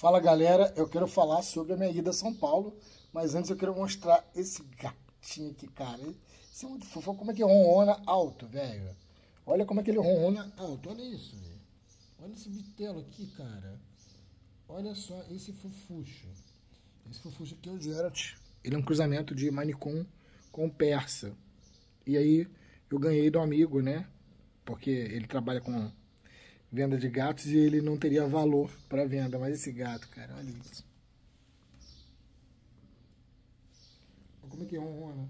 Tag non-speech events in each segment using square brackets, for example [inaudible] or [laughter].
Fala galera, eu quero falar sobre a minha ida a São Paulo, mas antes eu quero mostrar esse gatinho aqui, cara. Esse é muito fofo, como é que ronrona alto, velho. Olha como é que ele ronrona alto, olha isso, velho. Olha esse bitelo aqui, cara. Olha só esse fofucho. Esse fofucho aqui é o Geralt. Ele é um cruzamento de Manicom com Persa. E aí eu ganhei do amigo, né? Porque ele trabalha com venda de gatos e ele não teria valor para venda. Mas esse gato, cara, olha isso. Como é que é né?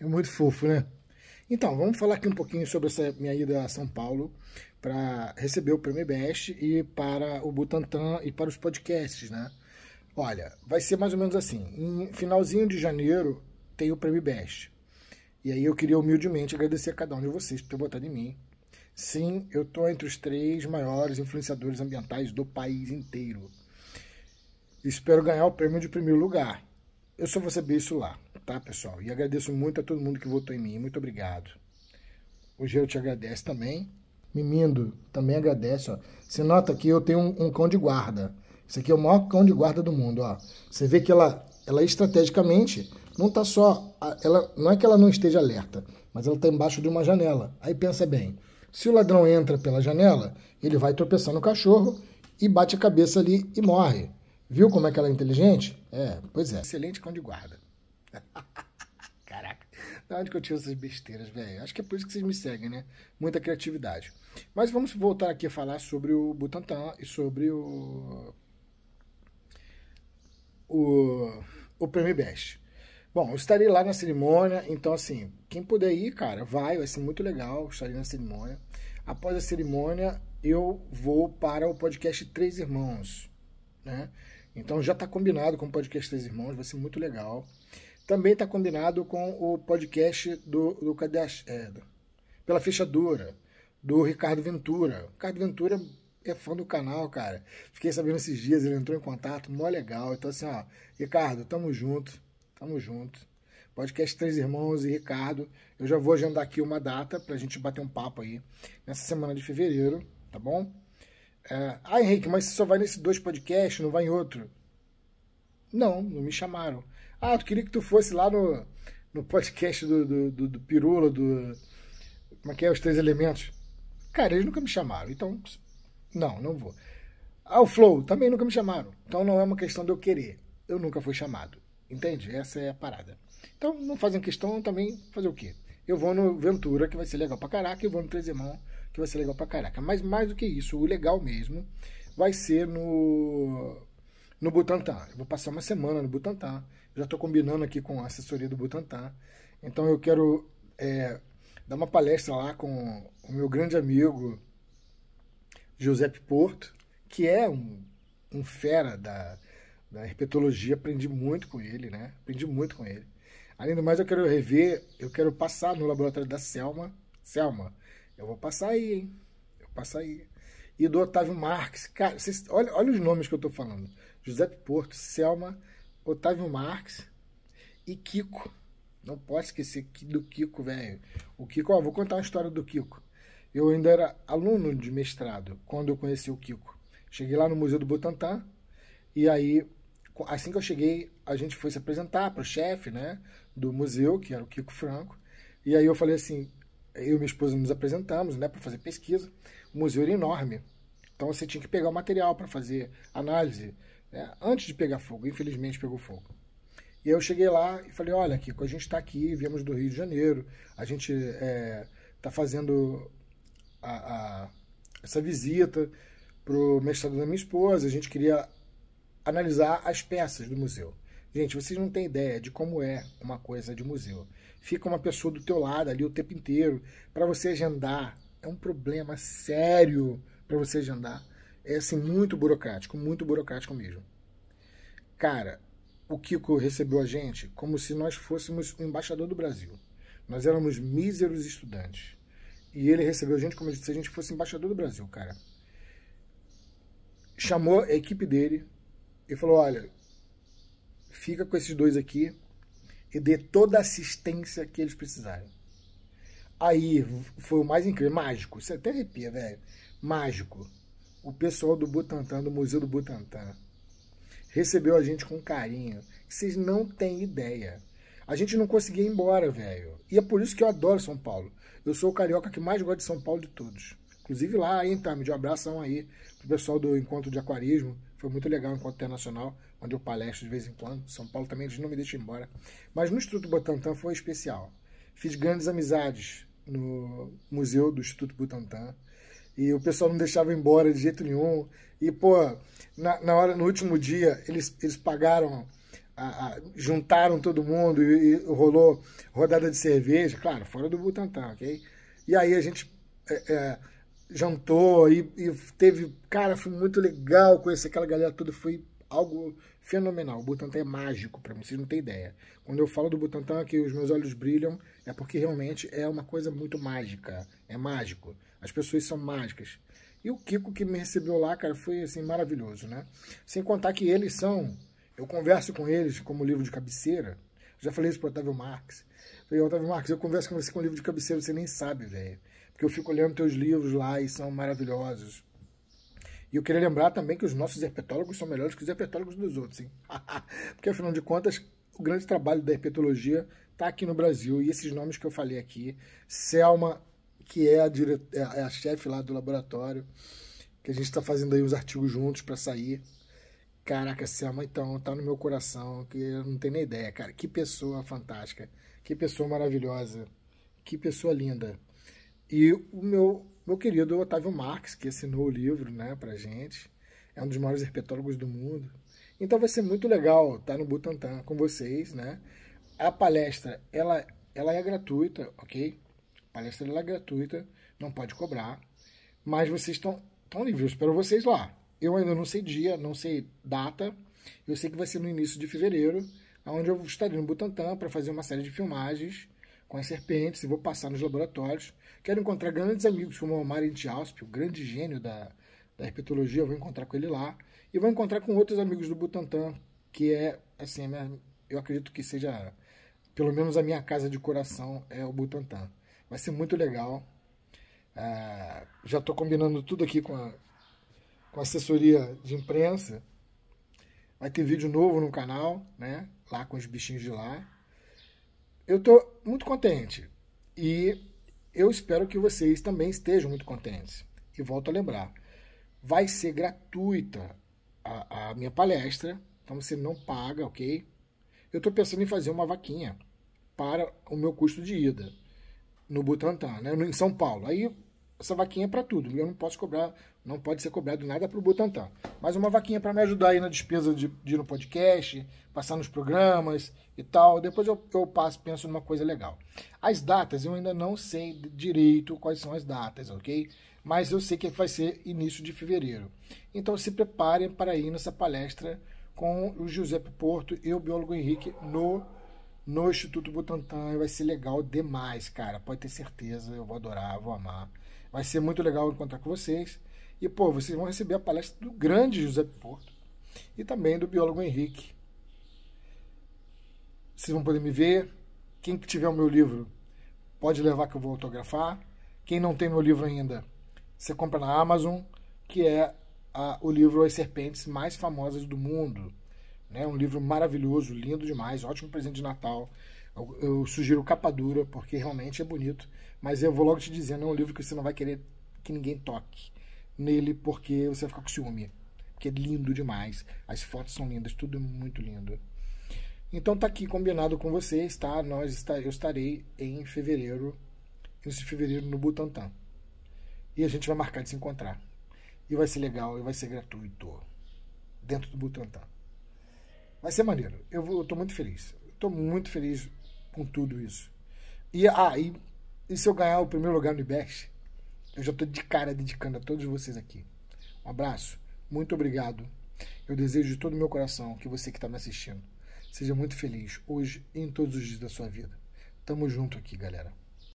É muito fofo, né? Então, vamos falar aqui um pouquinho sobre essa minha ida a São Paulo para receber o Prêmio Best e para o Butantan e para os podcasts, né? Olha, vai ser mais ou menos assim. Em finalzinho de janeiro tem o Prêmio Best. E aí eu queria humildemente agradecer a cada um de vocês por ter botado em mim. Sim, eu estou entre os três maiores influenciadores ambientais do país inteiro. Espero ganhar o prêmio de primeiro lugar. Eu só vou saber isso lá, tá, pessoal? E agradeço muito a todo mundo que votou em mim. Muito obrigado. O Gelo te agradece também. Mimindo também agradece, ó. Você nota que eu tenho um, um cão de guarda. Esse aqui é o maior cão de guarda do mundo, ó. Você vê que ela ela é estrategicamente não está só. Ela, não é que ela não esteja alerta, mas ela está embaixo de uma janela. Aí pensa bem: se o ladrão entra pela janela, ele vai tropeçar no cachorro e bate a cabeça ali e morre. Viu como é que ela é inteligente? É, pois é. Excelente cão de guarda. [laughs] Caraca, da onde que eu tiro essas besteiras, velho? Acho que é por isso que vocês me seguem, né? Muita criatividade. Mas vamos voltar aqui a falar sobre o Butantan e sobre o o, o Prêmio Best. Bom, eu estarei lá na cerimônia, então assim, quem puder ir, cara, vai, vai ser muito legal, estarei na cerimônia. Após a cerimônia, eu vou para o podcast Três Irmãos, né? Então já está combinado com o podcast Três Irmãos, vai ser muito legal. Também está combinado com o podcast do, do, é, pela fechadura do Ricardo Ventura. O Ricardo Ventura é fã do canal, cara. Fiquei sabendo esses dias, ele entrou em contato, mó legal. Então, assim, ó, Ricardo, tamo junto, tamo junto. Podcast Três Irmãos e Ricardo. Eu já vou agendar aqui uma data pra gente bater um papo aí nessa semana de fevereiro, tá bom? É... Ah, Henrique, mas você só vai nesses dois podcasts, não vai em outro? Não, não me chamaram. Ah, tu queria que tu fosse lá no, no podcast do, do, do, do Pirula, do. Como é que é? Os Três Elementos. Cara, eles nunca me chamaram, então não, não vou. Ao ah, Flow, também nunca me chamaram. Então não é uma questão de eu querer. Eu nunca fui chamado. Entende? Essa é a parada. Então não fazem questão também fazer o quê? Eu vou no Ventura, que vai ser legal pra caraca, eu vou no Três Irmãos, que vai ser legal pra caraca. Mas mais do que isso, o legal mesmo vai ser no no Butantã. Eu vou passar uma semana no Butantã. Já estou combinando aqui com a assessoria do Butantã. Então eu quero é, dar uma palestra lá com o meu grande amigo Giuseppe Porto, que é um, um fera da, da herpetologia, aprendi muito com ele, né? Aprendi muito com ele. Além do mais, eu quero rever, eu quero passar no laboratório da Selma. Selma, eu vou passar aí, hein? Eu vou passar aí. E do Otávio Marques. Cara, vocês, olha, olha os nomes que eu tô falando. Giuseppe Porto, Selma, Otávio Marques e Kiko. Não posso esquecer do Kiko, velho. O Kiko, ó, vou contar uma história do Kiko. Eu ainda era aluno de mestrado quando eu conheci o Kiko. Cheguei lá no Museu do Butantã e aí, assim que eu cheguei, a gente foi se apresentar para o chefe né, do museu, que era o Kiko Franco. E aí eu falei assim, eu e minha esposa nos apresentamos né, para fazer pesquisa. O museu era enorme, então você tinha que pegar o material para fazer análise né, antes de pegar fogo. Infelizmente pegou fogo. E eu cheguei lá e falei, olha Kiko, a gente está aqui, viemos do Rio de Janeiro, a gente está eh, é, fazendo a, a, essa visita para o mestrado da minha esposa, a gente queria analisar as peças do museu. Gente, vocês não têm ideia de como é uma coisa de museu. Fica uma pessoa do teu lado ali o tempo inteiro para você agendar. É um problema sério para você agendar. É assim muito burocrático, muito burocrático mesmo. Cara, o Kiko recebeu a gente como se nós fôssemos o embaixador do Brasil. Nós éramos míseros estudantes. E ele recebeu a gente como se a gente fosse embaixador do Brasil, cara. Chamou a equipe dele e falou: olha, fica com esses dois aqui e dê toda a assistência que eles precisarem. Aí foi o mais incrível, mágico. Você até arrepia, velho. Mágico. O pessoal do Butantan, do Museu do Butantan, recebeu a gente com carinho. Vocês não têm ideia. A gente não conseguia ir embora, velho. E é por isso que eu adoro São Paulo. Eu sou o carioca que mais gosta de São Paulo de todos. Inclusive lá, hein, tá? Me deu um abração aí pro pessoal do Encontro de Aquarismo. Foi muito legal o Encontro Internacional, onde eu palestro de vez em quando. São Paulo também, eles não me deixam embora. Mas no Instituto Butantan foi especial. Fiz grandes amizades no museu do Instituto Butantan. E o pessoal não deixava embora de jeito nenhum. E, pô, na, na hora, no último dia, eles, eles pagaram a, a, juntaram todo mundo e, e, rolou rodada de cerveja, claro, fora do Butantã, ok? E aí a gente é, é, jantou e, e, teve, cara, foi muito legal conhecer aquela galera toda, foi algo fenomenal. O Butantã é mágico para mim, vocês não têm ideia. Quando eu falo do Butantã que os meus olhos brilham, é porque realmente é uma coisa muito mágica, é mágico. As pessoas são mágicas. E o Kiko que me recebeu lá, cara, foi assim maravilhoso, né? Sem contar que eles são eu converso com eles como livro de cabeceira. Já falei isso para Otávio Marx. Falei, Otávio Marx, eu converso com você com livro de cabeceira, você nem sabe, velho. Porque eu fico olhando teus livros lá e são maravilhosos. E eu queria lembrar também que os nossos herpetólogos são melhores que os herpetólogos dos outros, hein? [laughs] Porque, afinal de contas, o grande trabalho da herpetologia está aqui no Brasil. E esses nomes que eu falei aqui, Selma, que é a, dire... é a chefe lá do laboratório, que a gente está fazendo aí uns artigos juntos para sair. Caraca, Selma, então, tá no meu coração, que eu não tenho nem ideia, cara. Que pessoa fantástica, que pessoa maravilhosa, que pessoa linda. E o meu, meu querido Otávio Marx, que assinou o livro, né, pra gente, é um dos maiores herpetólogos do mundo. Então vai ser muito legal estar tá no Butantan com vocês, né? A palestra, ela, ela é gratuita, ok? A palestra ela é gratuita, não pode cobrar, mas vocês estão livres, espero vocês lá. Eu ainda não sei dia, não sei data. Eu sei que vai ser no início de fevereiro, onde eu estarei no Butantã para fazer uma série de filmagens com as serpentes e vou passar nos laboratórios. Quero encontrar grandes amigos como o Omar Entiasp, o grande gênio da, da herpetologia. Eu vou encontrar com ele lá. E vou encontrar com outros amigos do Butantã, que é, assim, minha, eu acredito que seja, pelo menos a minha casa de coração é o Butantã. Vai ser muito legal. Ah, já estou combinando tudo aqui com a, com assessoria de imprensa. Vai ter vídeo novo no canal, né? Lá com os bichinhos de lá. Eu tô muito contente e eu espero que vocês também estejam muito contentes. E volto a lembrar, vai ser gratuita a, a minha palestra, então você não paga, ok? Eu estou pensando em fazer uma vaquinha para o meu custo de ida no Butantã, né? em São Paulo. Aí essa vaquinha é para tudo. Eu não posso cobrar, não pode ser cobrado nada para o Butantan. Mas uma vaquinha para me ajudar aí na despesa de, de, ir no podcast, passar nos programas e tal. Depois eu, eu passo, penso numa coisa legal. As datas, eu ainda não sei direito quais são as datas, ok? Mas eu sei que vai ser início de fevereiro. Então se preparem para ir nessa palestra com o Giuseppe Porto e o biólogo Henrique no no Instituto Butantan vai ser legal demais, cara. Pode ter certeza, eu vou adorar, vou amar. Vai ser muito legal encontrar com vocês. E, pô, vocês vão receber a palestra do grande José Porto e também do biólogo Henrique. Vocês vão poder me ver. Quem tiver o meu livro, pode levar que eu vou autografar. Quem não tem meu livro ainda, você compra na Amazon, que é a, o livro As Serpentes Mais Famosas do Mundo. Né? Um livro maravilhoso, lindo demais, ótimo presente de Natal. Eu, sugiro capa dura, porque realmente é bonito. Mas eu vou logo te não é um livro que você não vai querer que ninguém toque nele, porque você vai ficar com ciúme. Porque é lindo demais. As fotos são lindas, tudo é muito lindo. Então tá aqui combinado com vocês, tá? Nós está, eu estarei em fevereiro, início de fevereiro no Butantã. E a gente vai marcar de se encontrar. E vai ser legal, e vai ser gratuito. Dentro do Butantã. Vai ser maneiro. Eu, vou, eu tô muito feliz. Eu tô muito feliz com tudo isso. E aí, ah, e, e se eu ganhar o primeiro lugar no IBEX, eu já estou de cara dedicando a todos vocês aqui. Um abraço, muito obrigado. Eu desejo de todo o meu coração que você que está me assistindo seja muito feliz hoje e em todos os dias da sua vida. Tamo junto aqui, galera.